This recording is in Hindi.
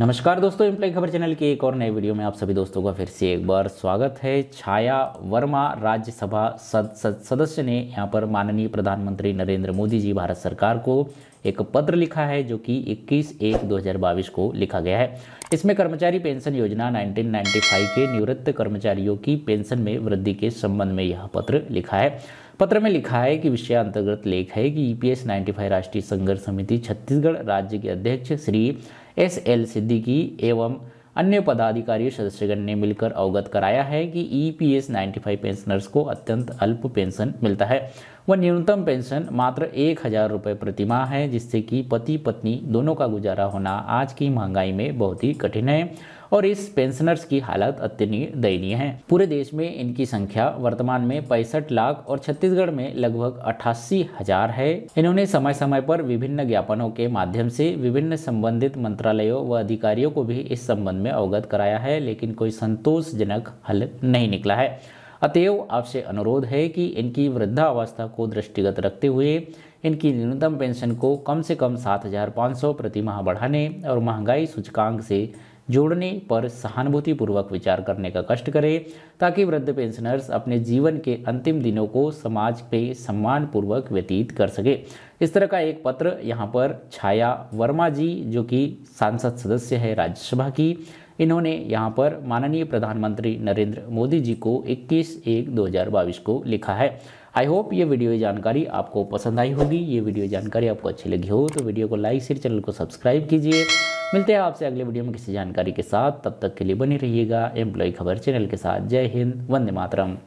नमस्कार दोस्तों इम्प्लाई खबर चैनल के एक और नए वीडियो में आप सभी दोस्तों का फिर से एक बार स्वागत है छाया वर्मा राज्यसभा सदस्य ने यहाँ पर माननीय प्रधानमंत्री नरेंद्र मोदी जी भारत सरकार को एक पत्र लिखा है जो कि 21 एक 2022 को लिखा गया है इसमें कर्मचारी पेंशन योजना 1995 के निवृत्त कर्मचारियों की पेंशन में वृद्धि के संबंध में यह पत्र लिखा है पत्र में लिखा है कि विषय अंतर्गत लेख है कि ईपीएस 95 राष्ट्रीय संघर्ष समिति छत्तीसगढ़ राज्य के अध्यक्ष श्री एस एल सिद्दीकी एवं अन्य पदाधिकारी सदस्यगण ने मिलकर अवगत कराया है कि E P S ninety five pensioners को अत्यंत अल्प पेंशन मिलता है वह न्यूनतम पेंशन मात्र एक हज़ार रुपये प्रतिमाह है जिससे कि पति पत्नी दोनों का गुजारा होना आज की महंगाई में बहुत ही कठिन है और इस पेंशनर्स की हालत अत्यंत दयनीय है पूरे देश में इनकी संख्या वर्तमान में पैंसठ लाख और छत्तीसगढ़ में लगभग अठासी हजार है इन्होंने समय समय पर विभिन्न ज्ञापनों के माध्यम से विभिन्न संबंधित मंत्रालयों व अधिकारियों को भी इस संबंध में अवगत कराया है लेकिन कोई संतोषजनक हल नहीं निकला है अतएव आपसे अनुरोध है कि इनकी वृद्धावस्था को दृष्टिगत रखते हुए इनकी न्यूनतम पेंशन को कम से कम सात हज़ार पाँच सौ प्रतिमाह बढ़ाने और महंगाई सूचकांक से जोड़ने पर सहानुभूतिपूर्वक विचार करने का कष्ट करें ताकि वृद्ध पेंशनर्स अपने जीवन के अंतिम दिनों को समाज पे सम्मानपूर्वक व्यतीत कर सके इस तरह का एक पत्र यहाँ पर छाया वर्मा जी जो कि सांसद सदस्य है राज्यसभा की इन्होंने यहाँ पर माननीय प्रधानमंत्री नरेंद्र मोदी जी को 21 एक 2022 को लिखा है आई होप ये वीडियो जानकारी आपको पसंद आई होगी ये वीडियो जानकारी आपको अच्छी लगी हो तो वीडियो को लाइक शेयर चैनल को सब्सक्राइब कीजिए मिलते हैं आपसे अगले वीडियो में किसी जानकारी के साथ तब तक के लिए बनी रहिएगा एम्प्लॉय खबर चैनल के साथ जय हिंद वंदे मातरम